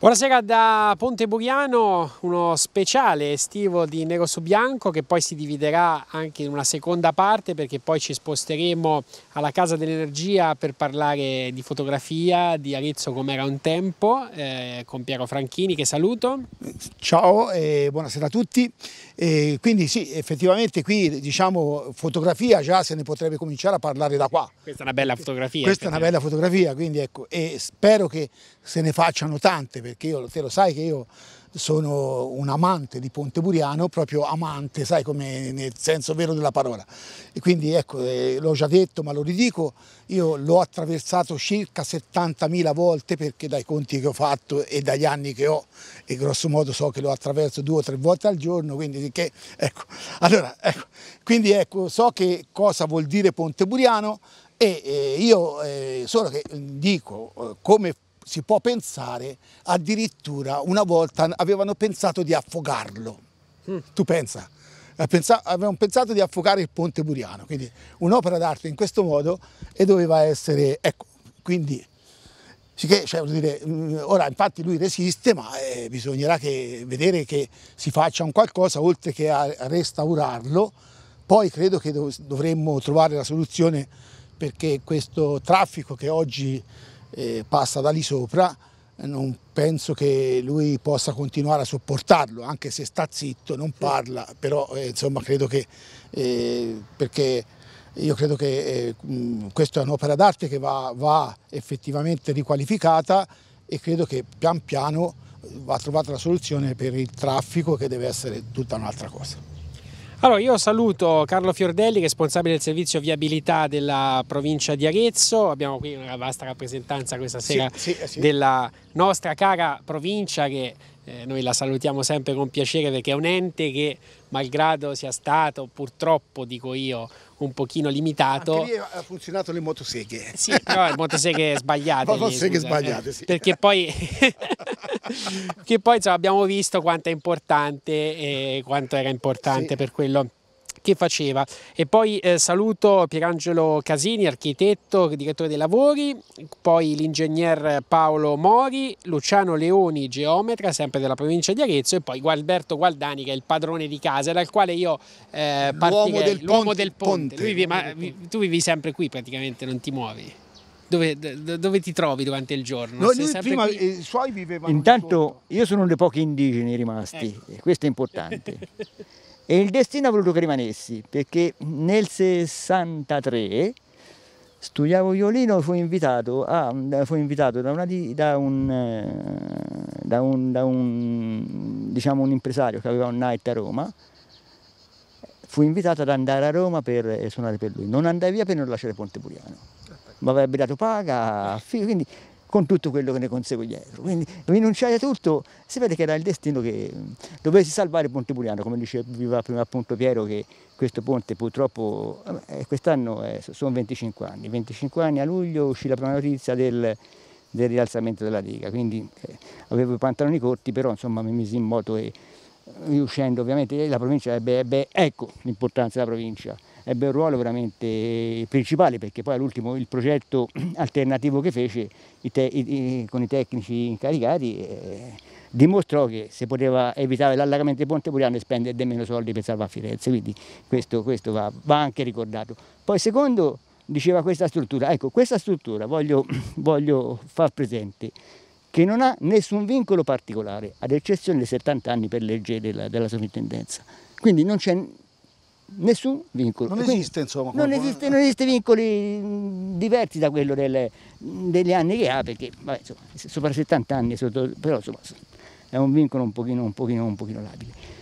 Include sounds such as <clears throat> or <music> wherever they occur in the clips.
Buonasera da Ponte Buriano, uno speciale estivo di Nero su Bianco che poi si dividerà anche in una seconda parte perché poi ci sposteremo alla Casa dell'Energia per parlare di fotografia, di Arezzo come era un tempo, eh, con Piero Franchini che saluto. Ciao e buonasera a tutti. E quindi sì, effettivamente qui diciamo fotografia già se ne potrebbe cominciare a parlare da qua. Questa è una bella fotografia. Questa è una bella fotografia, quindi ecco, e spero che se ne facciano tante, perché io, te lo sai che io sono un amante di Ponte Buriano, proprio amante, sai come nel senso vero della parola. E quindi ecco, eh, l'ho già detto ma lo ridico, io l'ho attraversato circa 70.000 volte perché dai conti che ho fatto e dagli anni che ho e grosso modo so che lo attraverso due o tre volte al giorno, quindi che, ecco, <laughs> allora, ecco, quindi ecco, so che cosa vuol dire Ponte Buriano e eh, io eh, solo che dico eh, come si può pensare, addirittura una volta avevano pensato di affogarlo. Mm. Tu eh, pensa, avevano pensato di affogare il ponte Buriano, quindi un'opera d'arte in questo modo e doveva essere, ecco, quindi cioè, dire, mm, ora infatti lui resiste, ma eh, bisognerà che vedere che si faccia un qualcosa oltre che a, restaurarlo. Poi credo che dovremmo trovare la soluzione perché questo traffico che oggi eh, passa da lì sopra, non penso che lui possa continuare a sopportarlo, anche se sta zitto, non parla, però eh, insomma credo che, eh, perché io credo che eh, mh, questa è un'opera d'arte che va, va effettivamente riqualificata e credo che pian piano va trovata la soluzione per il traffico che deve essere tutta un'altra cosa. Allora, io saluto Carlo Fiordelli, responsabile del servizio viabilità della provincia di Arezzo. Abbiamo qui una vasta rappresentanza questa sera sì, sì, eh, sì. della nostra cara provincia che eh, noi la salutiamo sempre con piacere perché è un ente che, malgrado sia stato purtroppo, dico io, un pochino limitato. Anche lì ha funzionato le motoseghe. Sì, però le motoseghe <laughs> sbagliate. motoseghe eh, sbagliate, sì. Perché poi, <laughs> <laughs> che poi insomma, abbiamo visto quanto è importante e quanto era importante sì. per quello che faceva. E poi eh, saluto Pierangelo Casini, architetto, direttore dei lavori, poi l'ingegner Paolo Mori, Luciano Leoni, geometra, sempre della provincia di Arezzo, e poi Gualberto Gualdani, che è il padrone di casa, dal quale io eh, L'uomo del, ponte. del ponte. ponte. Vive, ma, tu vivi sempre qui praticamente, non ti muovi. Dove, dove, ti trovi durante il giorno? No, lui prima qui... i suoi vivevano. Intanto io sono uno dei pochi indigeni rimasti, ecco. questo è importante. <laughs> E il destino ha voluto che rimanessi, perché nel 63 studiavo violino, fu invitato, a, fu invitato da, una, da, un, eh, da, un, da un, diciamo un impresario che aveva un night a Roma, fu invitato ad andare a Roma per eh, suonare per lui. Non andai via per non lasciare Ponte Puriano. Mi avrebbe dato paga, quindi con tutto quello che ne consegue dietro. Quindi rinunciare tutto, si vede che era il destino che dovessi salvare il ponte Puliano, come diceva prima appunto Piero che questo ponte purtroppo eh, quest'anno eh, sono 25 anni, 25 anni a luglio uscì la prima notizia del, del rialzamento della diga, quindi eh, avevo i pantaloni corti, però insomma mi misi in moto e eh, riuscendo ovviamente la provincia, beh, beh, ecco l'importanza della provincia ebbe un ruolo veramente principale perché poi all'ultimo il progetto <clears throat> alternativo che fece i i, con i tecnici incaricati eh, dimostrò che si poteva evitare l'allargamento del ponte Puriano e spendere di meno soldi per salvare Firenze, quindi questo, questo va, va, anche ricordato. Poi secondo diceva questa struttura, ecco questa struttura voglio, <clears throat> voglio far presente che non ha nessun vincolo particolare, ad eccezione dei 70 anni per legge della, della sovrintendenza. Quindi non c'è nessun vincolo. Non Quindi esiste insomma. Non esiste, non esiste, vincoli mm, diversi da quello delle, degli anni che ha, perché vabbè, insomma, sopra 70 anni, sotto, però insomma, è un vincolo un pochino, un pochino, un pochino labile.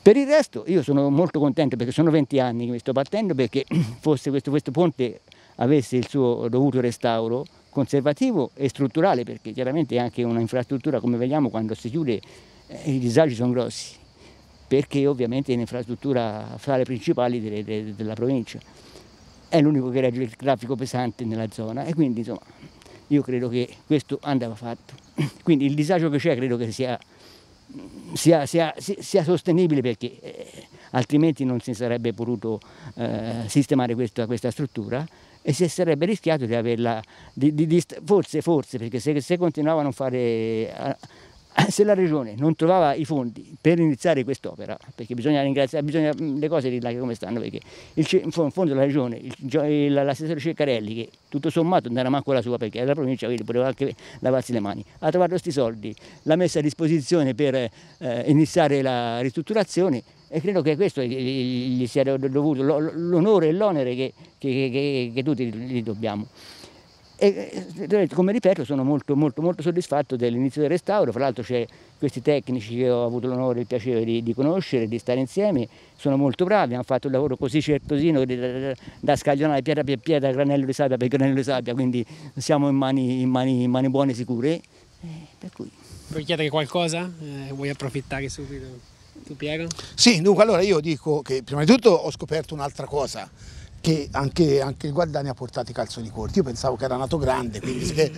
Per il resto io sono molto contento perché sono 20 anni che mi sto battendo perché <clears throat> fosse questo, questo ponte avesse il suo dovuto restauro conservativo e strutturale perché chiaramente è anche un'infrastruttura come vediamo quando si chiude eh, i disagi sono grossi perché ovviamente è un'infrastruttura fra le principali de, de, della provincia. È l'unico che regge il traffico pesante nella zona e quindi insomma io credo che questo andava fatto. <clears throat> Quindi il disagio che c'è credo che sia, sia, sia, sia sostenibile perché eh, altrimenti non si sarebbe potuto eh, sistemare questa, questa, struttura e si sarebbe rischiato di averla, di, di, di, forse, forse, perché se, se continuava a non fare... Eh, se la regione non trovava i fondi per iniziare quest'opera, perché bisogna ringraziare, bisogna, mm, le cose rilassare come stanno, perché il, in fondo la regione, l'assessore Ceccarelli, che tutto sommato non era manco la sua perché era la provincia, quindi poteva anche lavarsi le mani, ha trovato questi soldi, l'ha messa a disposizione per eh, iniziare la ristrutturazione e credo che questo gli sia dovuto l'onore e l'onere che, che, che, che tutti gli dobbiamo. E, come ripeto sono molto, molto, molto soddisfatto dell'inizio del restauro, fra l'altro c'è questi tecnici che ho avuto l'onore e il piacere di, di, conoscere, di stare insieme, sono molto bravi, hanno fatto un lavoro così certosino da, da scaglionare pietra per pietra, granello di sabbia per granello di sabbia, quindi siamo in mani, in mani, in mani buone e sicure. Eh, Vuoi chiedere qualcosa? Eh, vuoi approfittare subito? Tu Piero? Sì, dunque allora io dico che prima di tutto ho scoperto un'altra cosa che anche, anche, il Guardani ha portato i calzoni corti. Io pensavo che era nato grande, perché,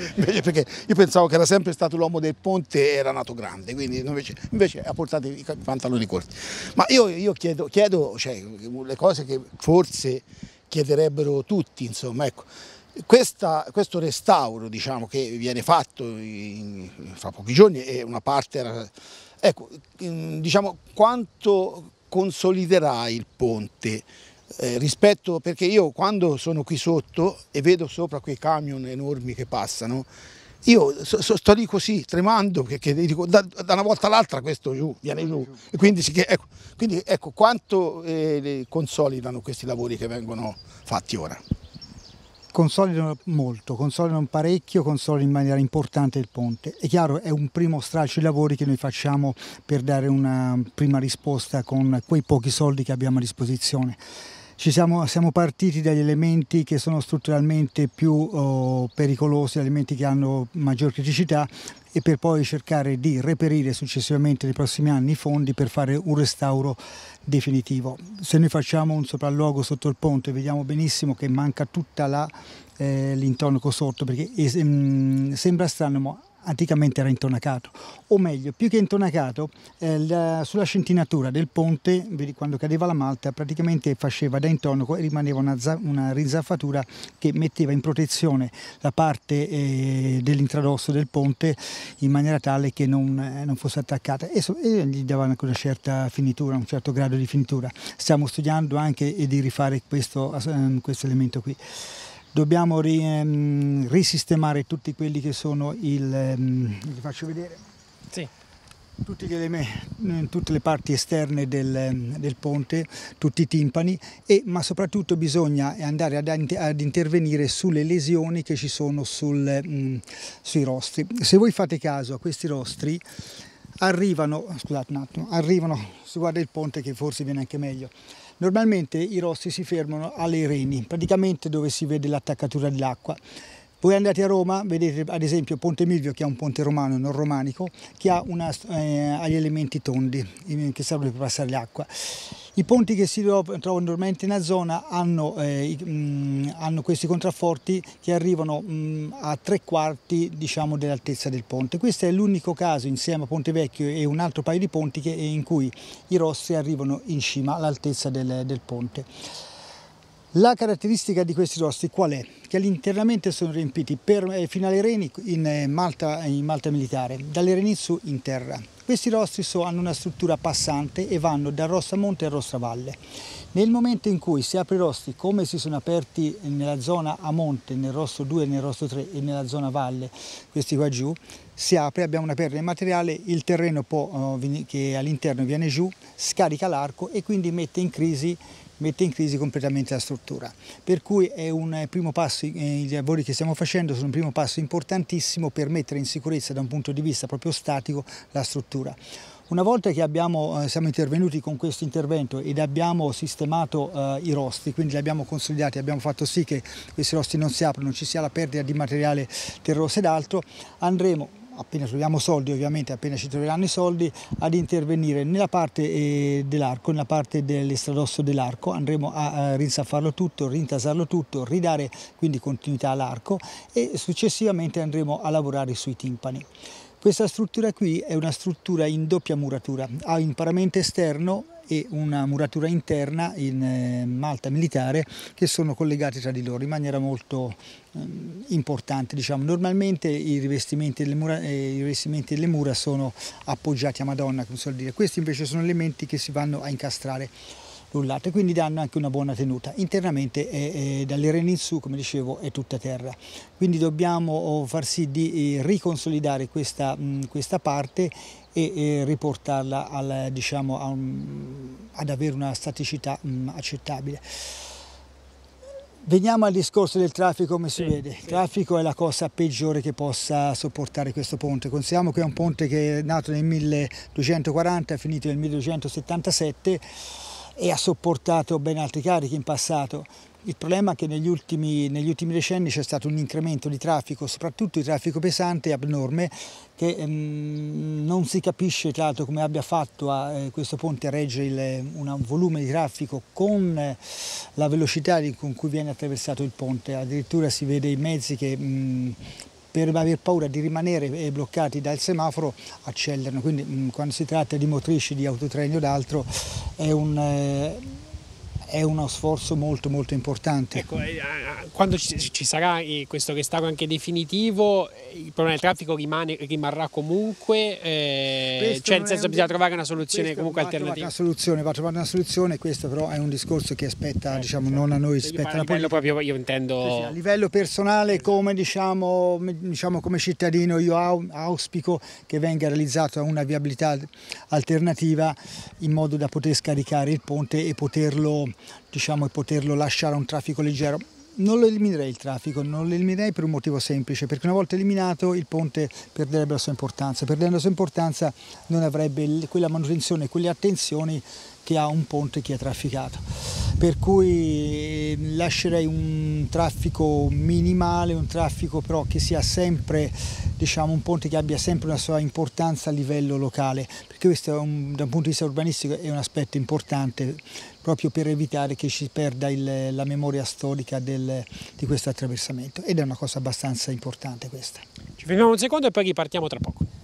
perché io pensavo che era sempre stato l'uomo del ponte e era nato grande, quindi invece, invece ha portato i pantaloni corti. Ma io, io chiedo, chiedo cioè, le cose che forse chiederebbero tutti, insomma, ecco. Questa, questo restauro diciamo, che viene fatto in, fra pochi giorni e una parte era... Ecco, diciamo, quanto consoliderà il ponte? Eh, rispetto, perché io quando sono qui sotto e vedo sopra quei camion enormi che passano, io so, so, sto lì così, tremando, perché dico, da, da, una volta all'altra questo giù, viene giù. E quindi, ecco, quindi ecco quanto eh, consolidano questi lavori che vengono fatti ora. Consolidano molto, consolidano parecchio, consolidano in maniera importante il ponte. È chiaro, è un primo straccio di lavori che noi facciamo per dare una prima risposta con quei pochi soldi che abbiamo a disposizione siamo, siamo, partiti dagli elementi che sono strutturalmente più oh, pericolosi, elementi che hanno maggior criticità e per poi cercare di reperire successivamente nei prossimi anni i fondi per fare un restauro definitivo. Se noi facciamo un sopralluogo sotto il ponte vediamo benissimo che manca tutta l'intorno eh, cosotto perché eh, sembra strano ma anticamente era intonacato, o meglio, più che intonacato, eh, la, sulla scintinatura del ponte, quando cadeva la malta, praticamente faceva da intonaco e rimaneva una, una rizzaffatura che metteva in protezione la parte eh, dell'intradosso del ponte in maniera tale che non, eh, non fosse attaccata e, so, e, gli dava anche una certa finitura, un certo grado di finitura. Stiamo studiando anche di rifare questo, eh, questo elemento qui dobbiamo ri, ehm, risistemare tutti quelli che sono il, ehm, sì. tutti gli elementi, ehm, tutte le parti esterne del, del, ponte, tutti i timpani, e, ma soprattutto bisogna andare ad, ad intervenire sulle lesioni che ci sono sul, mh, mm, sui rostri. Se voi fate caso a questi rostri, arrivano, scusate un attimo, arrivano, si guarda il ponte che forse viene anche meglio, Normalmente i rossi si fermano alle reni, praticamente dove si vede l'attaccatura dell'acqua. Voi andate a Roma, vedete ad esempio Ponte Milvio che è un ponte romano non romanico che ha, una, eh, ha gli elementi tondi eh, che servono per passare l'acqua. I ponti che si trovano normalmente nella zona hanno, eh, mm, hanno questi contrafforti che arrivano mh, mm, a tre quarti diciamo, dell'altezza del ponte. Questo è l'unico caso insieme a Ponte Vecchio e un altro paio di ponti che, in cui i rossi arrivano in cima all'altezza del, del ponte. La caratteristica di questi rosti qual è? Che all'internamente sono riempiti per, eh, fino alle reni in, eh, Malta, in Malta, militare, dalle reni in su in terra. Questi rostri so, hanno una struttura passante e vanno dal Rossamonte al Valle. Nel momento in cui si apre i rosti come si sono aperti nella zona a monte, nel rosto 2, nel rosto 3 e nella zona valle, questi qua giù, si apre, abbiamo una perla di materiale, il terreno può, oh, che all'interno viene giù, scarica l'arco e quindi mette in crisi mette in crisi completamente la struttura. Per cui è un primo passo, eh, i lavori che stiamo facendo sono un primo passo importantissimo per mettere in sicurezza da un punto di vista proprio statico la struttura. Una volta che abbiamo, eh, siamo intervenuti con questo intervento ed abbiamo sistemato eh, i rosti, quindi li abbiamo consolidati, abbiamo fatto sì che questi rosti non si aprano, non ci sia la perdita di materiale terroso ed altro, andremo appena troviamo soldi ovviamente, appena ci troveranno i soldi, ad intervenire nella parte eh, dell'arco, nella parte dell'estradosso dell'arco, andremo a rinsaffarlo tutto, rintasarlo tutto, ridare quindi continuità all'arco e successivamente andremo a lavorare sui timpani. Questa struttura qui è una struttura in doppia muratura, ha un paramento esterno e una muratura interna in eh, malta militare che sono collegati tra di loro in maniera molto ehm, importante. Diciamo. Normalmente i rivestimenti, mura, eh, i rivestimenti, delle mura, sono appoggiati a Madonna, come si dire. Questi invece sono elementi che si vanno a incastrare l'ullato e quindi danno anche una buona tenuta. Internamente è, è, reni in su, come dicevo, è tutta terra. Quindi dobbiamo oh, far sì di eh, riconsolidare questa, mh, questa parte e, e eh, riportarla al, diciamo, a, ad avere una staticità mh, accettabile. Veniamo al discorso del traffico, come si sì, vede. Il sì. traffico è la cosa peggiore che possa sopportare questo ponte. Consideriamo che è un ponte che è nato nel 1240 e finito nel 1277 e ha sopportato ben altri carichi in passato. Il problema è che negli ultimi, negli ultimi decenni c'è stato un incremento di traffico, soprattutto di traffico pesante e abnorme, che ehm, non si capisce tra l'altro come abbia fatto a, eh, questo ponte a reggere il, eh, un volume di traffico con eh, la velocità con cui viene attraversato il ponte. Addirittura si vede i mezzi che mh, per aver paura di rimanere eh, bloccati dal semaforo accelerano, quindi quando si tratta di motrici, di autotreni o d'altro è un eh, è uno sforzo molto molto importante. Ecco, eh, quando ci sarà eh, questo restauro anche definitivo, eh, il problema del traffico rimane, rimarrà comunque, eh, cioè nel senso un... bisogna trovare una soluzione comunque alternativa. Una soluzione, va trovata una soluzione, questo però è un discorso che aspetta, eh, diciamo, certo. non a noi, spetta la politica. Proprio io intendo... Sì, a livello personale come, diciamo, diciamo, come cittadino io auspico che venga realizzata una viabilità alternativa in modo da poter scaricare il ponte e poterlo diciamo, e poterlo lasciare a un traffico leggero. Non lo eliminerei il traffico, non lo eliminerei per un motivo semplice, perché una volta eliminato il ponte perderebbe la sua importanza, perdendo la sua importanza non avrebbe quella manutenzione, quelle attenzioni chi ha un ponte e chi è trafficato. Per cui eh, lascerei un traffico minimale, un traffico però che sia sempre diciamo, un ponte che abbia sempre una sua importanza a livello locale, perché questo un, da un punto di vista urbanistico è un aspetto importante proprio per evitare che ci perda il, la memoria storica del, di questo attraversamento ed è una cosa abbastanza importante questa. Ci fermiamo un secondo e poi ripartiamo tra poco.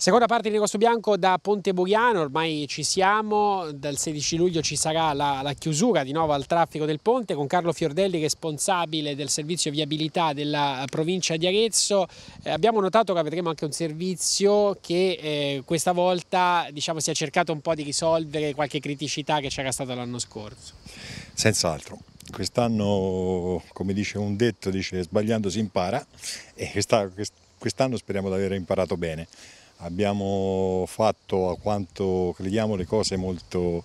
Seconda parte di Rosso Bianco da Ponte Bugliano, ormai ci siamo, dal 16 luglio ci sarà la, la, chiusura di nuovo al traffico del ponte con Carlo Fiordelli responsabile del servizio viabilità della provincia di Arezzo. Eh, abbiamo notato che avremo anche un servizio che eh, questa volta diciamo, si è cercato un po' di risolvere qualche criticità che c'era stata l'anno scorso. Senz'altro, quest'anno come dice un detto, dice sbagliando si impara e quest'anno speriamo di aver imparato bene abbiamo fatto a quanto crediamo le cose molto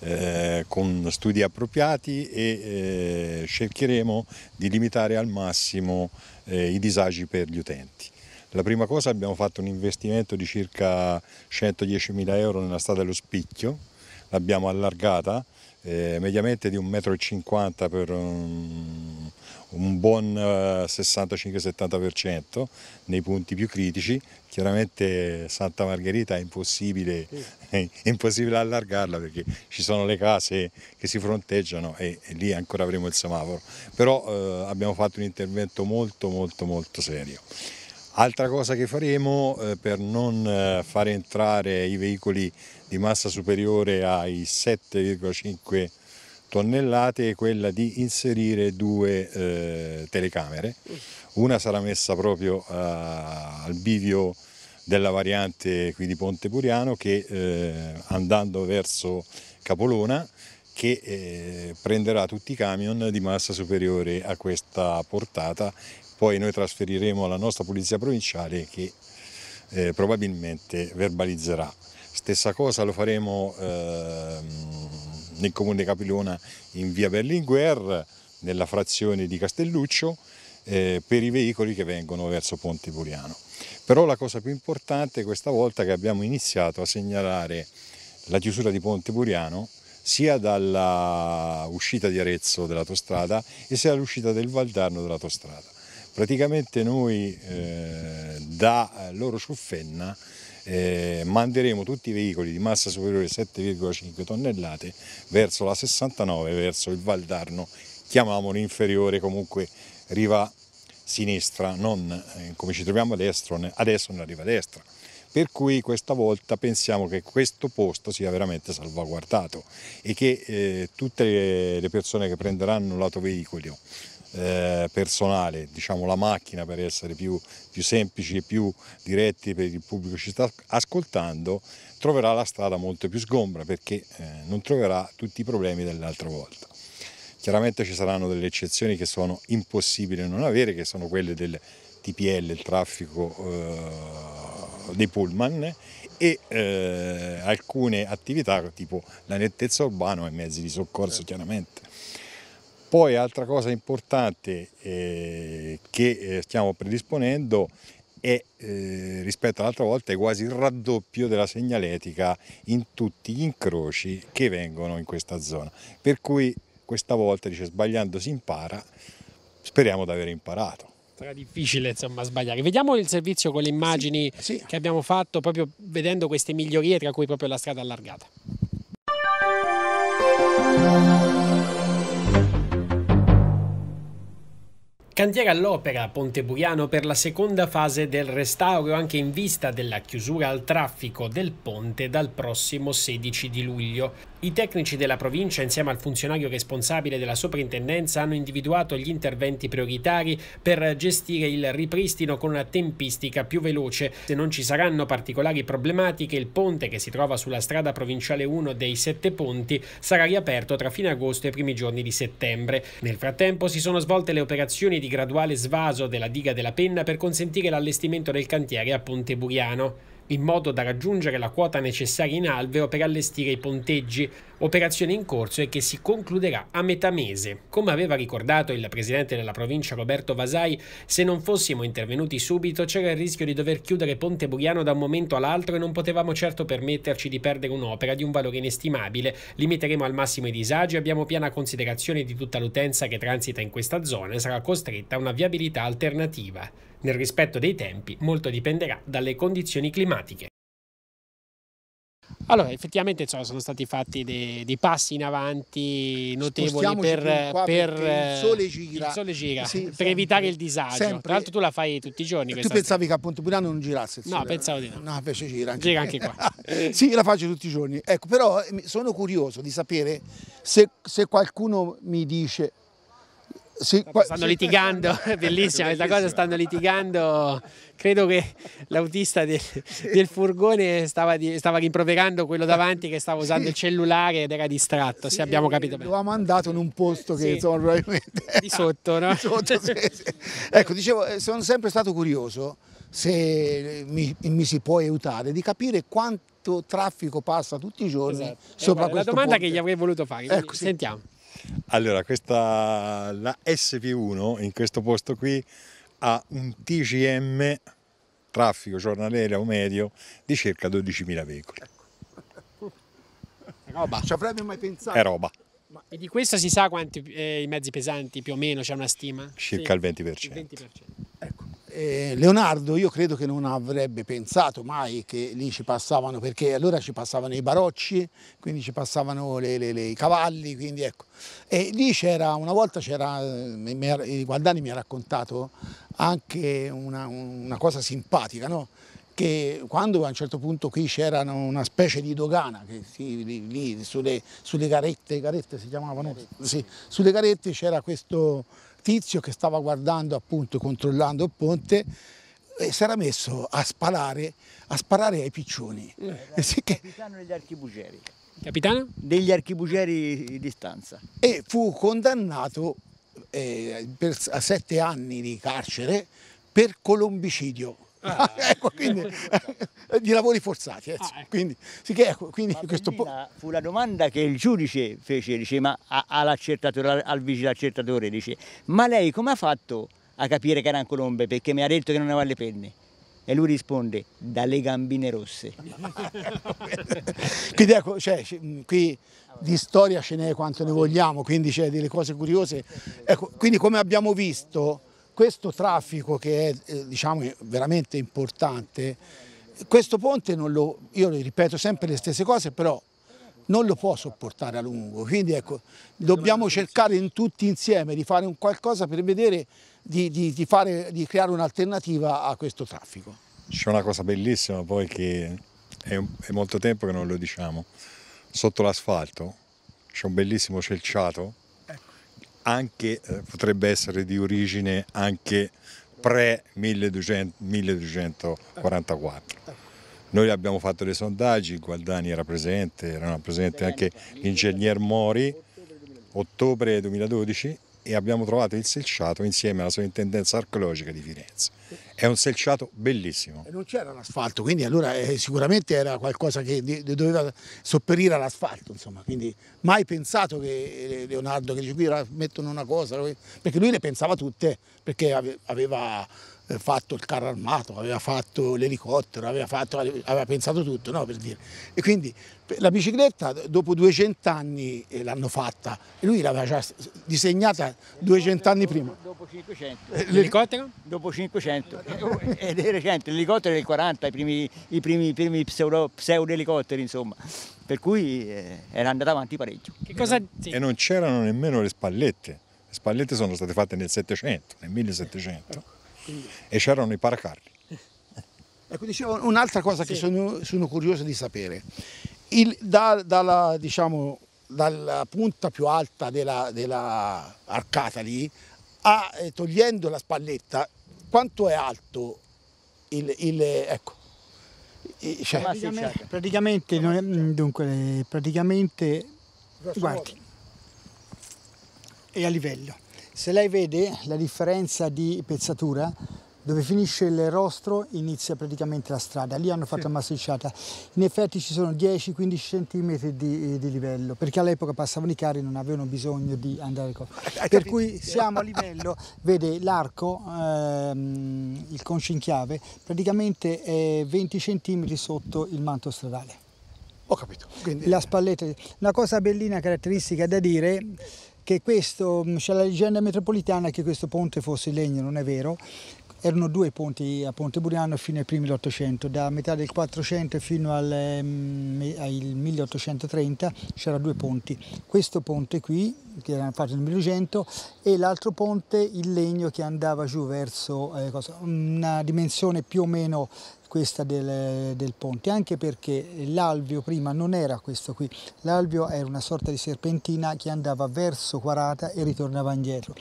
eh, con studi appropriati e eh, cercheremo di limitare al massimo eh, i disagi per gli utenti. La prima cosa abbiamo fatto un investimento di circa 110.000 euro nella strada dello Spicchio, l'abbiamo allargata eh, mediamente di 1,50 m per un un buon 65-70% eh, nei punti più critici. Chiaramente Santa Margherita è impossibile, <laughs> è impossibile, allargarla perché ci sono le case che si fronteggiano e, e lì ancora avremo il semaforo. Però eh, abbiamo fatto un intervento molto molto molto serio. Altra cosa che faremo eh, per non eh, fare entrare i veicoli di massa superiore ai 7,5 tonnellate è quella di inserire due eh, telecamere. Una sarà messa proprio a, eh, al bivio della variante qui di Ponte Puriano che eh, andando verso Capolona che eh, prenderà tutti i camion di massa superiore a questa portata, poi noi trasferiremo alla nostra polizia provinciale che eh, probabilmente verbalizzerà. Stessa cosa lo faremo ehm, nel comune Capilona in via Berlinguer, nella frazione di Castelluccio, eh, per i veicoli che vengono verso Ponte Buriano. Però la cosa più importante questa volta è che abbiamo iniziato a segnalare la chiusura di Ponte Buriano sia dalla uscita di Arezzo dell'autostrada e sia dall'uscita del Valdarno dell'autostrada. Praticamente noi eh, da Loro su Ciuffenna eh, manderemo tutti i veicoli di massa superiore a 7,5 tonnellate verso la 69, verso il Valdarno, chiamiamolo inferiore comunque riva sinistra, non eh, come ci troviamo adesso, adesso nella riva destra. Per cui questa volta pensiamo che questo posto sia veramente salvaguardato e che eh, tutte le persone che prenderanno l'autoveicolo eh, personale, diciamo la macchina per essere più, più semplici e più diretti per il pubblico che ci sta ascoltando, troverà la strada molto più sgombra perché eh, non troverà tutti i problemi dell'altra volta. Chiaramente ci saranno delle eccezioni che sono impossibili non avere, che sono quelle del TPL, il traffico eh, dei pullman e eh, alcune attività tipo la nettezza urbana e mezzi di soccorso certo. chiaramente. Poi altra cosa importante eh, che eh, stiamo predisponendo è eh, rispetto all'altra volta è quasi il raddoppio della segnaletica in tutti gli incroci che vengono in questa zona. Per cui questa volta dice sbagliando si impara, speriamo di aver imparato sarà difficile insomma sbagliare. Vediamo il servizio con le immagini sì, sì. che abbiamo fatto proprio vedendo queste migliorie tra cui proprio la strada allargata. Cantiere all'opera Ponte Buriano per la seconda fase del restauro anche in vista della chiusura al traffico del ponte dal prossimo 16 di luglio. I tecnici della provincia insieme al funzionario responsabile della soprintendenza hanno individuato gli interventi prioritari per gestire il ripristino con una tempistica più veloce. Se non ci saranno particolari problematiche il ponte che si trova sulla strada provinciale 1 dei Sette Ponti sarà riaperto tra fine agosto e i primi giorni di settembre. Nel frattempo si sono svolte le operazioni di graduale svaso della diga della penna per consentire l'allestimento del cantiere a Ponte Buriano, in modo da raggiungere la quota necessaria in alveo per allestire i ponteggi, operazione in corso e che si concluderà a metà mese. Come aveva ricordato il presidente della provincia Roberto Vasai, se non fossimo intervenuti subito c'era il rischio di dover chiudere Ponte Buriano da un momento all'altro e non potevamo certo permetterci di perdere un'opera di un valore inestimabile, limiteremo al massimo i disagi e abbiamo piena considerazione di tutta l'utenza che transita in questa zona e sarà costretta a una viabilità alternativa. Nel rispetto dei tempi molto dipenderà dalle condizioni climatiche. Allora, effettivamente insomma, sono stati fatti dei, dei, passi in avanti notevoli per, per il sole gira, il sole gira sì, per sempre, evitare il disagio. Sempre. Tra l'altro tu la fai tutti i giorni. Tu pensavi strada. che a Pontepulano non girasse il sole? No, pensavo di no. No, invece gira anche, gira anche qua. <laughs> sì, la faccio tutti i giorni. Ecco, però eh, sono curioso di sapere se, se qualcuno mi dice sì, ecco, qua... stanno litigando, <laughs> bellissima questa cosa, stanno litigando. Credo che l'autista del, del furgone stava, di, stava, rimproverando quello davanti che stava usando sì. il cellulare ed era distratto, sì, se abbiamo eh, capito bene. Lo ha mandato in un posto che insomma, probabilmente... <laughs> Di sotto, no? <laughs> Di sotto, ecco, dicevo, eh, sono sempre stato curioso se eh, mi, mi, si può aiutare, di capire quanto traffico passa tutti i giorni esatto. sopra eh, questo La domanda ponte. che gli avrei voluto fare, ecco, sentiamo. Allora, questa, la SP1 in questo posto qui ha un TGM, traffico giornaliero medio, di circa 12.000 veicoli. Roba. Ci avremmo mai pensato. È roba. Ma, e di questo si sa quanti eh, i mezzi pesanti più o meno, c'è una stima? Circa sì. il 20%. Il 20%. Eh, Leonardo io credo che non avrebbe pensato mai che lì ci passavano, perché allora ci passavano i barocci, quindi ci passavano le, le, le, i cavalli, quindi ecco. E lì c'era, una volta c'era, eh, Gualdani mi ha raccontato anche una, una cosa simpatica, no? che quando a un certo punto qui c'era una specie di dogana, che si, lì, lì sulle, sulle, carette, carette si chiamavano, sì, sulle garette c'era questo tizio che stava guardando appunto controllando il ponte e si era messo a sparare, a sparare ai piccioni. Eh, <laughs> sì che... Capitano degli archibugeri. Capitano? Degli archibugeri di stanza. E fu condannato eh, per, a sette anni di carcere per colombicidio. Ah, <laughs> ecco, quindi, <laughs> di lavori forzati. ah, ecco. Quindi, sì, ecco, quindi ecco, questo la, fu la domanda che il giudice fece, dice, ma all'accertatore, al vigile accertatore, dice, ma lei come ha fatto a capire che era erano colombe? Perché mi ha detto che non aveva le penne. E lui risponde, dalle gambine rosse. <laughs> quindi ecco, cioè, qui di storia ce n'è quanto ne vogliamo, quindi c'è cioè, delle cose curiose. Ecco, quindi come abbiamo visto questo traffico che è eh, diciamo, veramente importante, questo ponte non lo, io ripeto sempre le stesse cose, però non lo può sopportare a lungo, quindi ecco, dobbiamo cercare in tutti insieme di fare un qualcosa per vedere di, di, di, fare, di creare un'alternativa a questo traffico. C'è una cosa bellissima poi che è, è molto tempo che non lo diciamo, sotto l'asfalto c'è un bellissimo celciato anche, eh, potrebbe essere di origine anche pre-1244. Noi abbiamo fatto dei sondaggi, Gualdani era presente, erano presenti anche l'ingegner Mori, ottobre 2012, e abbiamo trovato il selciato insieme alla sovrintendenza archeologica di Firenze. È un selciato bellissimo. E non c'era l'asfalto, quindi allora eh, sicuramente era qualcosa che doveva sopperire all'asfalto, insomma. Quindi mai pensato che eh, Leonardo, che dice qui mettono una cosa, perché lui le pensava tutte, perché aveva eh, fatto il carro armato, aveva fatto l'elicottero, aveva, aveva, pensato tutto, no, per dire. E quindi la bicicletta dopo 200 anni eh, l'hanno fatta, e lui l'aveva già disegnata 200 anni prima. Dopo 500. L'elicottero? Dopo 500 recente, ed eh, eh, è recente, l'elicottero del 40, i primi, i primi, i primi pseudo, pseudo, elicotteri insomma, per cui eh, era andato avanti parecchio. Cosa... Sì. E non c'erano nemmeno le spallette, le spallette sono state fatte nel 700, nel 1700, e c'erano i paracarri. Ecco, dicevo, un'altra cosa sì. che sono, sono, curioso di sapere, Il, da, dalla, diciamo, dalla, punta più alta della, della arcata lì, a, togliendo la spalletta, quanto è alto il... il ecco, cioè, praticamente, certo. praticamente, non, è, dunque, praticamente guardi, è a livello. Se lei vede la differenza di pezzatura, dove finisce il rostro inizia praticamente la strada, lì hanno fatto sì. la massicciata. In effetti ci sono 10-15 cm di, eh, di, livello, perché all'epoca passavano i carri e non avevano bisogno di andare con. <laughs> Per cui siamo a livello, <laughs> vede l'arco, ehm, il concio in chiave, praticamente è 20 cm sotto il manto stradale. Ho capito. Quindi... La spalletta. Una cosa bellina, caratteristica da dire che questo, c'è la leggenda metropolitana che questo ponte fosse in legno, non è vero, erano due ponti a Ponte Buriano fino ai primi dell'Ottocento, da metà del 400 fino al, al 1830 c'erano due ponti, questo ponte qui che era fatto nel 1200 e l'altro ponte in legno che andava giù verso eh, cosa, una dimensione più o meno questa del, del, ponte, anche perché l'alvio prima non era questo qui, l'alvio era una sorta di serpentina che andava verso Quarata e ritornava indietro.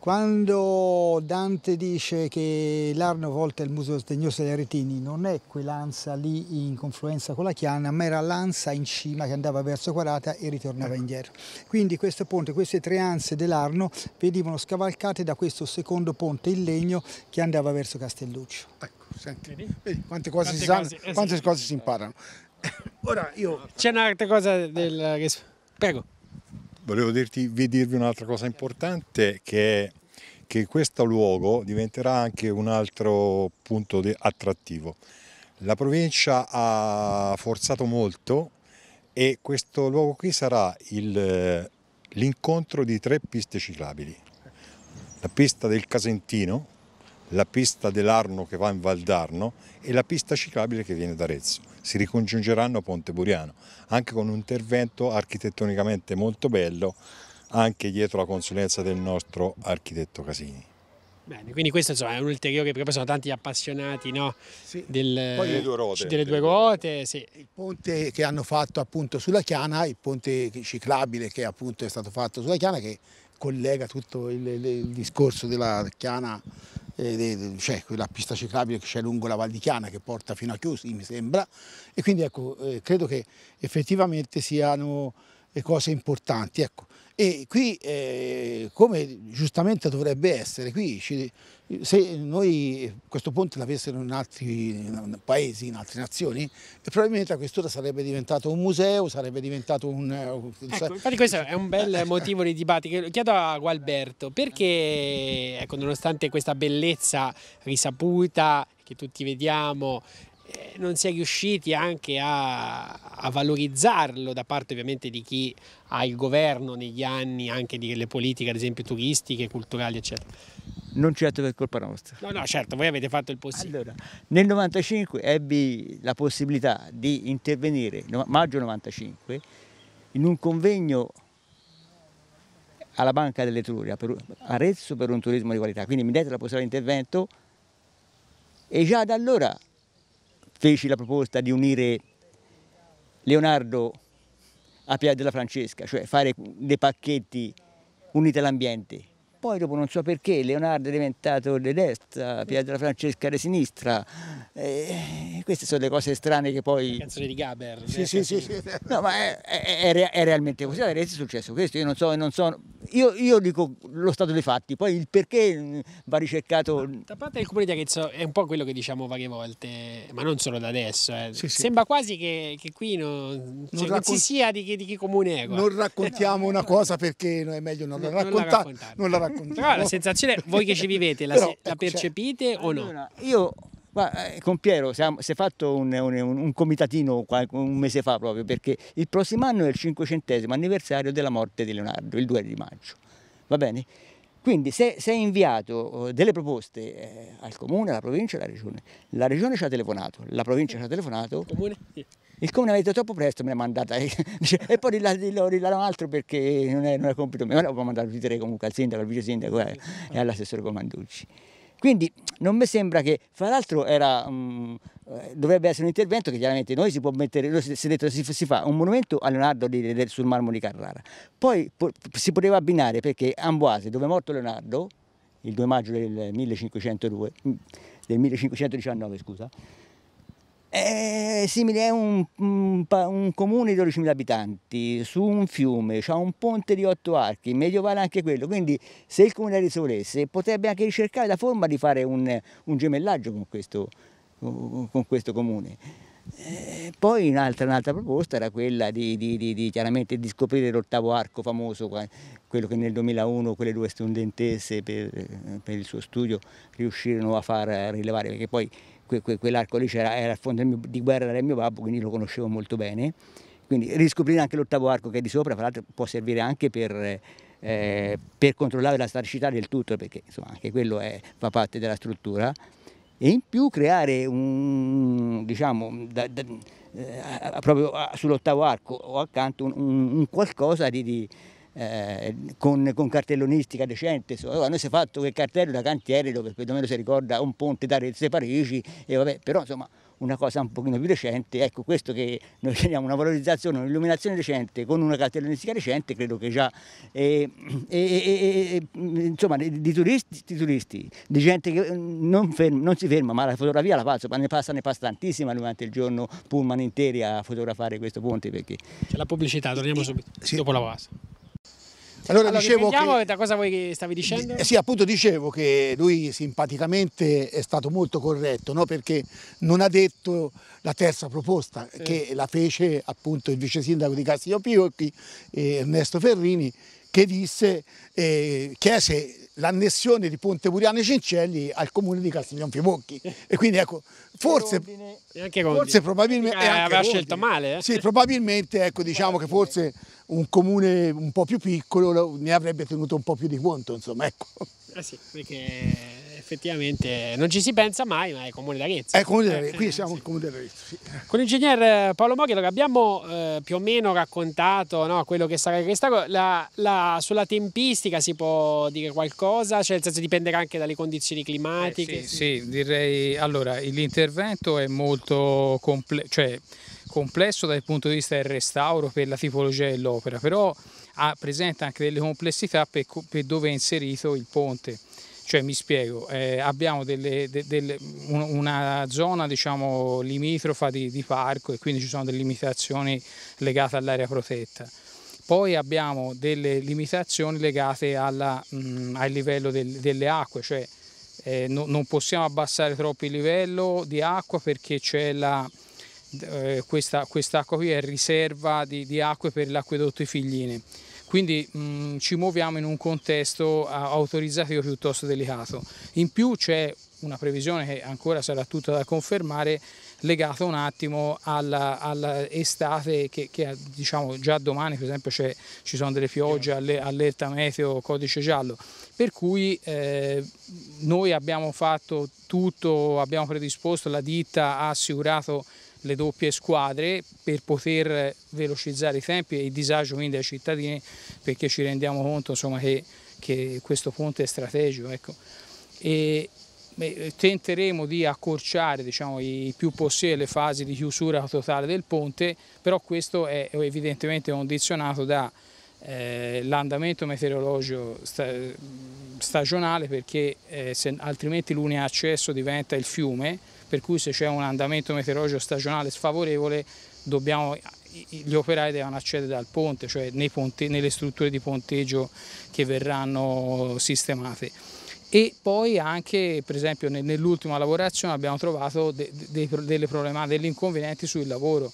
Quando Dante dice che l'Arno volta il muso sdegnoso dei aretini, non è quell'ansa lì in confluenza con la Chiana, ma era l'ansa in cima che andava verso Quarata e ritornava ecco. indietro. Quindi questo ponte, queste tre anse dell'Arno venivano scavalcate da questo secondo ponte in legno che andava verso Castelluccio. Ecco, senti, vedi, quante cose, si, sanno, eh, quante cose si imparano. Ora io... C'è un'altra cosa del... Eh. Prego. Volevo dirti, dirvi un'altra cosa importante che è che questo luogo diventerà anche un altro punto attrattivo. La provincia ha forzato molto e questo luogo qui sarà l'incontro di tre piste ciclabili. La pista del Casentino, la pista dell'Arno che va in Valdarno e la pista ciclabile che viene da Arezzo si ricongiungeranno a Ponte Buriano, anche con un intervento architettonicamente molto bello, anche dietro la consulenza del nostro architetto Casini. Bene, quindi questo insomma, è un ulteriore, perché poi sono tanti appassionati no? sì. Del, poi delle due ruote. Delle due ruote sì. Il ponte che hanno fatto appunto sulla Chiana, il ponte ciclabile che appunto è stato fatto sulla Chiana, che collega tutto il, il discorso della Chiana eh, c'è quella pista ciclabile che c'è lungo la Val di Chiana che porta fino a Chiusi mi sembra e quindi ecco, eh, credo che effettivamente siano eh, cose importanti. Ecco. E qui, eh, come giustamente dovrebbe essere, ci, se noi questo ponte l'avessero in altri paesi, in altre nazioni, eh, probabilmente a quest'ora sarebbe diventato un museo, sarebbe diventato un... Eh, ecco, infatti questo è un bel motivo di dibattito. Chiedo a Gualberto, perché ecco, nonostante questa bellezza risaputa che tutti vediamo eh, non si è riusciti anche a, a, valorizzarlo da parte ovviamente di chi ha il governo negli anni, anche delle politiche ad esempio turistiche, culturali eccetera. Non certo per colpa nostra. No, no, certo, voi avete fatto il possibile. Allora, nel 95 ebbi la possibilità di intervenire, no, maggio 95, in un convegno alla Banca dell'Etruria, per, Arezzo per un turismo di qualità, quindi mi dette la possibilità di intervento e già da allora feci la proposta di unire Leonardo a Piazza della Francesca, cioè fare dei pacchetti uniti all'ambiente. Poi dopo non so perché Leonardo è diventato di destra, Pietra Francesca di sinistra. Eh, queste sono le cose strane che poi... La canzone di Gaber. Sì, sì, sì, sì. No, ma è, è, è, è realmente così, è successo questo, io non so, non so io, io, dico lo stato dei fatti, poi il perché va ricercato... Da parte del comune di Arezzo è un po' quello che diciamo varie volte, ma non solo da adesso, eh. sì, sì. sembra quasi che, che qui non, cioè, non, non, si sia di, di chi comune è. Guarda. Non raccontiamo eh no, una no, cosa perché è meglio non, non la raccontare. La raccontare raccontato. Però la sensazione, voi che ci vivete, la, Però, la ecco, cioè, percepite cioè, o no? Allora, io ma, eh, con Piero siamo, si è fatto un, un, un, comitatino un mese fa proprio perché il prossimo anno è il 500 anniversario della morte di Leonardo, il 2 di maggio. Va bene? Quindi se, se è inviato oh, delle proposte eh, al comune, alla provincia e alla regione, la regione ci ha telefonato, la provincia ci ha telefonato. Comune? Sì il comune mi ha detto troppo presto, me l'ha mandata <laughs> e, poi rilà, rilà, altro perché non è, non è compito mio, ma l'ho mandato tutti e comunque al sindaco, al vice sindaco eh, e all'assessore Comanducci. Quindi non mi sembra che, fra l'altro era, mh, mm, eh, dovrebbe essere un intervento che chiaramente noi si può mettere, noi si, detto, si, si fa un monumento a Leonardo di, del, sul marmo di Carrara, poi po, si poteva abbinare perché Amboise, dove è morto Leonardo, il 2 maggio del 1502, mm, del 1519 scusa, è simile è un, un, un, comune di 12.000 abitanti, su un fiume, c'è un ponte di otto archi, medievale anche quello, quindi se il comune risolesse potrebbe anche ricercare la forma di fare un, un gemellaggio con questo, con questo comune. E eh, poi un'altra, un proposta era quella di, di, di, di scoprire l'ottavo arco famoso, quello che nel 2001 quelle due studentesse per, per il suo studio riuscirono a far rilevare, perché poi que, que, quell'arco lì era il fondo mio, di guerra del mio babbo, quindi lo conoscevo molto bene. Quindi riscoprire anche l'ottavo arco che è di sopra, fra l'altro può servire anche per, eh, per controllare la staticità del tutto, perché insomma, anche quello è, fa parte della struttura. E in più creare un, diciamo, da, da, eh, proprio sull'ottavo arco o accanto un, un, un qualcosa di, di eh, con, con, cartellonistica decente. Allora, noi si è fatto quel cartello da cantiere dove perlomeno si ricorda un ponte d'Arezzo e Parigi, e vabbè, però insomma una cosa un pochino più decente, ecco questo che noi chiamiamo una valorizzazione, un'illuminazione decente con una cartellonistica decente, credo che già e, eh, eh, insomma di turisti, di turisti, di gente che eh, non, ferma, non si ferma, ma la fotografia la passa, ne passa, ne passa tantissima durante il giorno, pullman interi a fotografare questo ponte. Perché... C'è la pubblicità, torniamo subito sì. dopo la pausa. Allora, allora dicevo che, da cosa voi stavi dicendo? Sì, appunto dicevo che lui simpaticamente è stato molto corretto, no? perché non ha detto la terza proposta sì. che la fece appunto il vice sindaco di Castiglio Piocchi, eh, Ernesto Ferrini, che disse, eh, chiese l'annessione di Ponte Buriano e Cincelli al comune di Castiglione Fiumocchi e quindi ecco forse, forse probabilmente eh, aveva scelto male eh? sì probabilmente ecco diciamo che forse un comune un po' più piccolo ne avrebbe tenuto un po' più di conto insomma ecco eh sì perché effettivamente non ci si pensa mai, ma è Comune d'Arezzo. È Comune d'Arezzo, qui siamo il Comune d'Arezzo. Eh, sì. Con l'ingegner eh, Paolo Moghilo abbiamo eh, più o meno raccontato no, quello che sarà questa la, la, Sulla tempistica si può dire qualcosa? Cioè nel senso dipenderà anche dalle condizioni climatiche? Eh sì, sì, direi... Allora, l'intervento è molto complesso, cioè, complesso dal punto di vista del restauro per la tipologia dell'opera, però ha, presenta anche delle complessità per, per dove è inserito il ponte cioè, mi spiego, eh, abbiamo delle, de, delle, una zona diciamo, limitrofa di, di parco e quindi ci sono delle limitazioni legate all'area protetta. Poi abbiamo delle limitazioni legate alla, mh, mm, al livello del, delle acque, cioè eh, no, non possiamo abbassare troppo il livello di acqua perché c'è la, eh, questa, acqua qui è riserva di, di acque per l'acquedotto Figline quindi mh, mm, ci muoviamo in un contesto eh, autorizzativo piuttosto delicato. In più c'è una previsione che ancora sarà tutta da confermare legata un attimo all'estate che, che, diciamo già domani per esempio ci sono delle piogge, allerta meteo, codice giallo, per cui eh, noi abbiamo fatto tutto, abbiamo predisposto, la ditta ha assicurato le doppie squadre per poter velocizzare i tempi e il disagio quindi ai cittadini perché ci rendiamo conto insomma, che, che, questo ponte è strategico. Ecco. E, tenteremo di accorciare diciamo, il più possibile le fasi di chiusura totale del ponte, però questo è evidentemente condizionato dall'andamento eh, meteorologico stagionale perché eh, se, altrimenti l'unico accesso diventa il fiume per cui se c'è un andamento meteorologico stagionale sfavorevole dobbiamo, gli operai devono accedere al ponte, cioè ponte, nelle strutture di ponteggio che verranno sistemate. E poi anche, per esempio, nell'ultima lavorazione abbiamo trovato delle problematiche, degli inconvenienti sul lavoro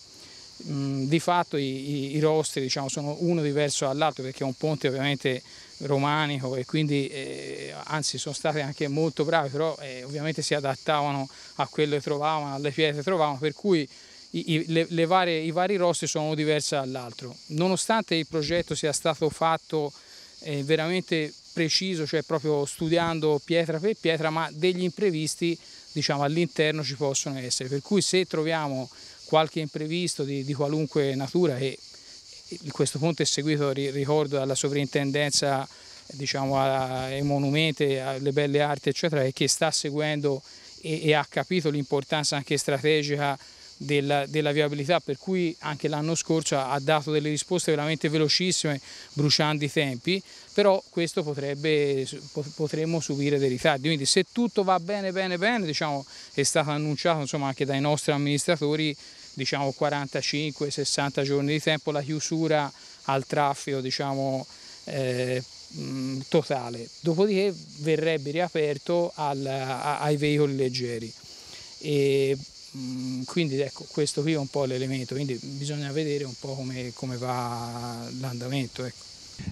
Mm, di fatto i, i, i rostri diciamo, sono uno diverso dall'altro perché è un ponte ovviamente romanico e quindi eh, anzi sono stati anche molto bravi però eh, ovviamente si adattavano a quello che trovavano, alle pietre che trovavano per cui i, le, le varie, i vari rostri sono uno diverso dall'altro nonostante il progetto sia stato fatto eh, veramente preciso cioè proprio studiando pietra per pietra ma degli imprevisti diciamo, all'interno ci possono essere per cui se troviamo qualche imprevisto di, di qualunque natura e questo conto è seguito, ricordo, dalla sovrintendenza diciamo, ai monumenti, alle belle arti, eccetera, e che sta seguendo e, e ha capito l'importanza anche strategica della, della, viabilità, per cui anche l'anno scorso ha dato delle risposte veramente velocissime, bruciando i tempi, però questo potrebbe, potremmo subire dei ritardi. Quindi se tutto va bene, bene, bene, diciamo, è stato annunciato insomma, anche dai nostri amministratori, diciamo 45-60 giorni di tempo la chiusura al traffico diciamo, eh, totale, dopodiché verrebbe riaperto al, a, ai veicoli leggeri. E, quindi ecco, questo qui è un po' l'elemento, quindi bisogna vedere un po' come, come va l'andamento. Ecco.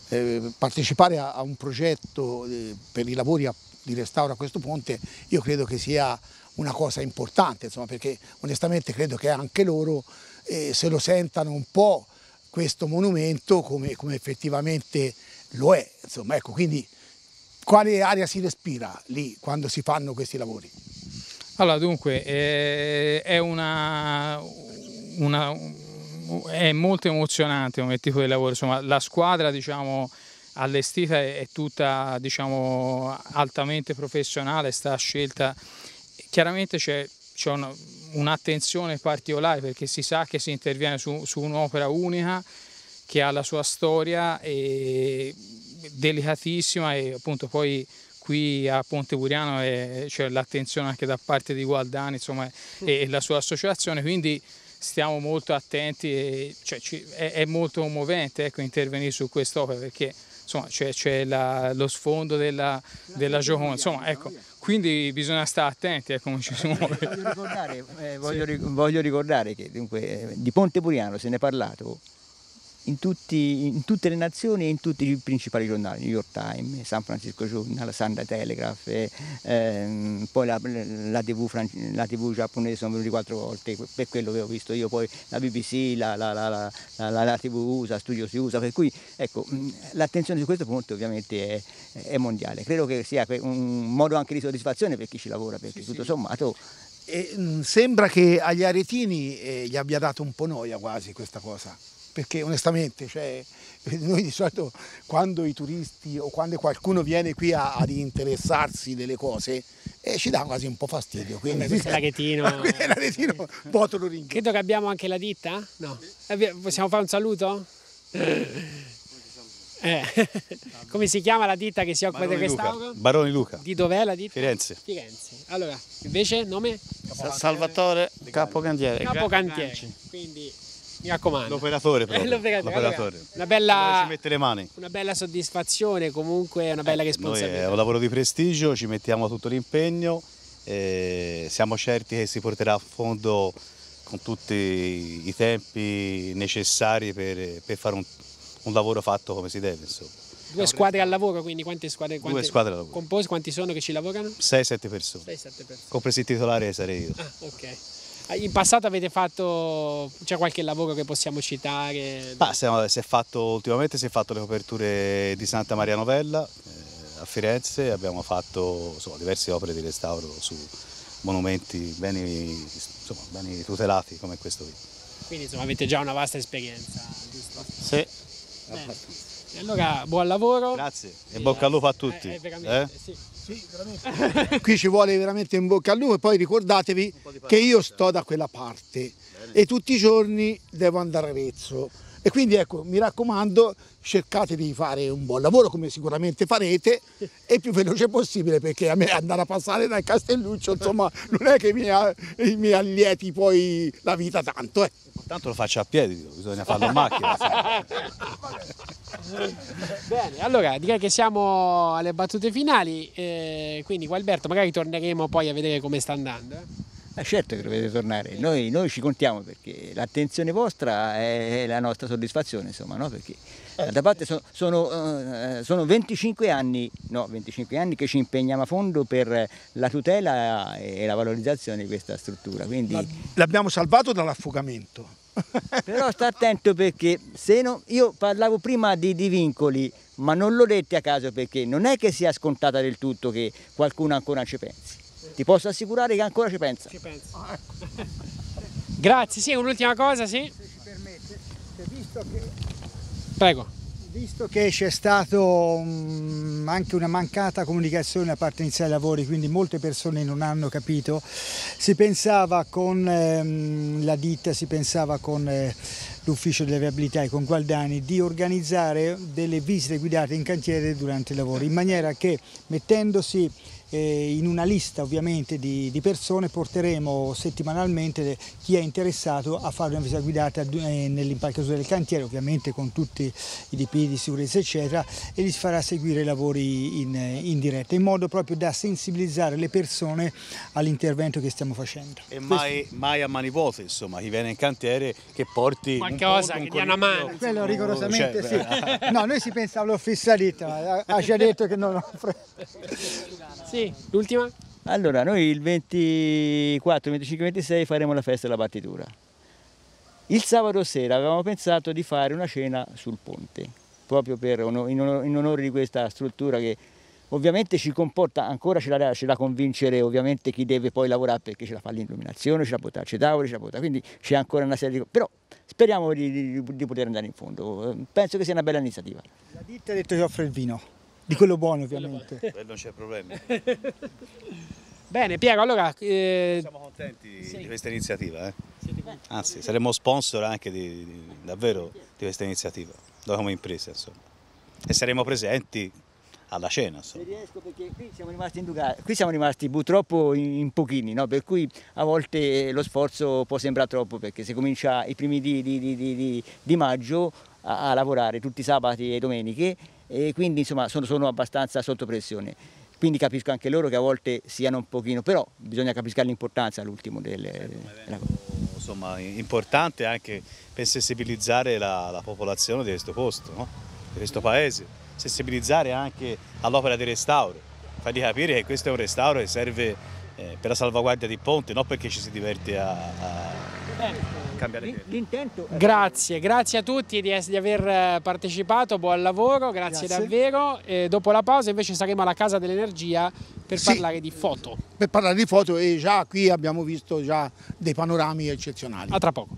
Eh, partecipare a, a, un progetto eh, per i lavori a, di restauro a questo ponte io credo che sia una cosa importante, insomma, perché onestamente credo che anche loro eh, se lo sentano un po' questo monumento come, come effettivamente lo è. Insomma, ecco, quindi quale aria si respira lì quando si fanno questi lavori? Allora, dunque, eh, è una, una è molto emozionante come tipo di lavoro, insomma la squadra diciamo, allestita è, tutta diciamo, altamente professionale, sta scelta Chiaramente c'è, un'attenzione particolare perché si sa che si interviene su, su un'opera unica che ha la sua storia e delicatissima e appunto poi qui a Ponte Buriano c'è cioè, l'attenzione anche da parte di Gualdani insomma, e, e, la sua associazione, quindi stiamo molto attenti e cioè, ci, è, è, molto commovente ecco, intervenire su quest'opera perché c'è, cioè, lo sfondo della, della Gioconda, insomma ecco, quindi bisogna stare attenti a ecco, come ci si eh, muove. Voglio ricordare, eh, voglio, sì. voglio ricordare che dunque, eh, di Ponte Puriano se ne è parlato in, tutti, in, tutte le nazioni e in tutti i principali giornali, New York Times, San Francisco Journal, Sunday Telegraph, e, ehm, poi la, la, TV la, TV giapponese sono venuti quattro volte, per quello che ho visto io, poi la BBC, la, la TV USA, Studio si usa, per cui ecco, l'attenzione su questo punto ovviamente è, è, mondiale. Credo che sia un modo anche di soddisfazione per chi ci lavora, perché sì, tutto sì. sommato e sembra che agli aretini eh, gli abbia dato un po' noia quasi questa cosa perché onestamente cioè, <laughs> noi di solito quando i turisti o quando qualcuno viene qui a, ad interessarsi delle cose eh, ci dà quasi un po' fastidio. Quindi, questo è <laughs> laghetino. <laughs> è laghetino, botolo ringo. Credo che abbiamo anche la ditta? No. Eh, possiamo fare un saluto? Eh. eh. Come si chiama la ditta che si occupa di quest'auto? Baroni Luca. Di dov'è la ditta? Firenze. Firenze. Allora, invece nome? Salvatore Capocantiere. Capocantiere. Capocantiere. Quindi mi raccomando. L'operatore proprio. <laughs> l'operatore. l'operatore. Una bella... Ci mette le mani. Una bella soddisfazione, comunque una bella responsabilità. Eh, noi è un lavoro di prestigio, ci mettiamo tutto l'impegno, eh, siamo certi che si porterà a fondo con tutti i tempi necessari per, per fare un, un, lavoro fatto come si deve. Insomma. Due squadre al lavoro, quindi quante squadre? Quante, Due squadre al lavoro. Compose, quanti sono che ci lavorano? 6-7 persone. 6-7 persone. Compresi il titolare sarei io. Ah, ok. Ah, in passato avete fatto, c'è qualche lavoro che possiamo citare? Ah, si eh, si è fatto, ultimamente si è fatto le coperture di Santa Maria Novella eh, a Firenze, abbiamo fatto insomma, diverse opere di restauro su monumenti, beni, insomma, beni tutelati come questo qui. Quindi insomma, avete già una vasta esperienza, giusto? Sì. Bene. Eh, e allora buon lavoro. Grazie e bocca al lupo a tutti. Eh, eh, veramente, eh? Sì veramente. <laughs> Qui ci vuole veramente in bocca al lupo e poi ricordatevi che io sto da quella parte Bene. e tutti i giorni devo andare a Vezzo. E quindi ecco, mi raccomando, cercate di fare un buon lavoro come sicuramente farete e più veloce possibile perché a me andare a passare dal Castelluccio, insomma, non è che mi, mi allieti poi la vita tanto. Eh. Tanto lo faccio a piedi, bisogna farlo in macchina. <laughs> Bene, allora direi che siamo alle battute finali, eh, quindi Gualberto magari torneremo poi a vedere come sta andando. Eh? Eh, certo che dovete tornare, noi, noi ci contiamo perché l'attenzione vostra è la nostra soddisfazione, insomma, no? perché eh. da parte so, sono, eh, sono 25, anni, no, 25 anni, che ci impegniamo a fondo per la tutela e la valorizzazione di questa struttura. Quindi... L'abbiamo salvato dall'affogamento <laughs> Però sta attento perché se no, io parlavo prima di, di vincoli, ma non l'ho detto a caso perché non è che sia scontata del tutto che qualcuno ancora ci pensi. Ti posso assicurare che ancora ci pensa. Ci pensa. Grazie, sì, un'ultima cosa, sì. Se ci permette, visto che... Prego. Visto che c'è stata um, mm, anche una mancata comunicazione da parte iniziale dei lavori, quindi molte persone non hanno capito, si pensava con ehm, la ditta, si pensava con eh, l'ufficio delle viabilità e con Gualdani di organizzare delle visite guidate in cantiere durante i lavori, in maniera che mettendosi in una lista ovviamente di, di, persone porteremo settimanalmente chi è interessato a fare una visita guidata eh, nell'impalcatura del cantiere, ovviamente con tutti i dipini di sicurezza eccetera e li farà seguire i lavori in, in, diretta in modo proprio da sensibilizzare le persone all'intervento che stiamo facendo. E mai, mai, a mani vuote insomma, chi viene in cantiere che porti qualcosa, un che dia una mano. Quello rigorosamente cioè, sì. no, noi si pensa all'offissalita, ha già detto che non lo offre. sì, l'ultima? Allora, noi il 24, 25, 26 faremo la festa della battitura. Il sabato sera avevamo pensato di fare una cena sul ponte, proprio per, in onore di questa struttura che ovviamente ci comporta, ancora ce la, ce la convincere ovviamente chi deve poi lavorare perché ce la fa l'illuminazione, ce la porta, darci tavoli, ce la porta, quindi c'è ancora una serie di cose, però speriamo di, di, di poter andare in fondo, penso che sia una bella iniziativa. La ditta ha detto che offre il vino. Di quello buono ovviamente. Quello non c'è problema. <laughs> Bene Piero, allora... Eh... Siamo contenti sì. di questa iniziativa. Eh? Anzi, ah, saremo sponsor anche di, di, davvero di questa iniziativa, noi come impresa insomma. E saremo presenti alla cena. Insomma. riesco perché qui siamo rimasti, in Duca... qui siamo rimasti purtroppo in pochini, no? per cui a volte lo sforzo può sembrare troppo perché se comincia i primi di, di, di, di maggio a, a, lavorare tutti i sabati e domeniche e quindi insomma sono, sono abbastanza sotto pressione. Quindi capisco anche loro che a volte siano un pochino, però bisogna capire l'importanza all'ultimo delle, eh, della cosa insomma, importante anche per sensibilizzare la, la popolazione di questo posto, no? di questo paese, sensibilizzare anche all'opera di restauro, fargli capire che questo è un restauro che serve eh, per la salvaguardia dei ponti, non perché ci si diverte a, a cambiare l'intento. Grazie, grazie a tutti di, di, aver eh, partecipato, buon lavoro, grazie, grazie. davvero. E dopo la pausa invece saremo alla Casa dell'Energia per sì, parlare di foto. Per parlare di foto e già qui abbiamo visto già dei panorami eccezionali. A tra poco.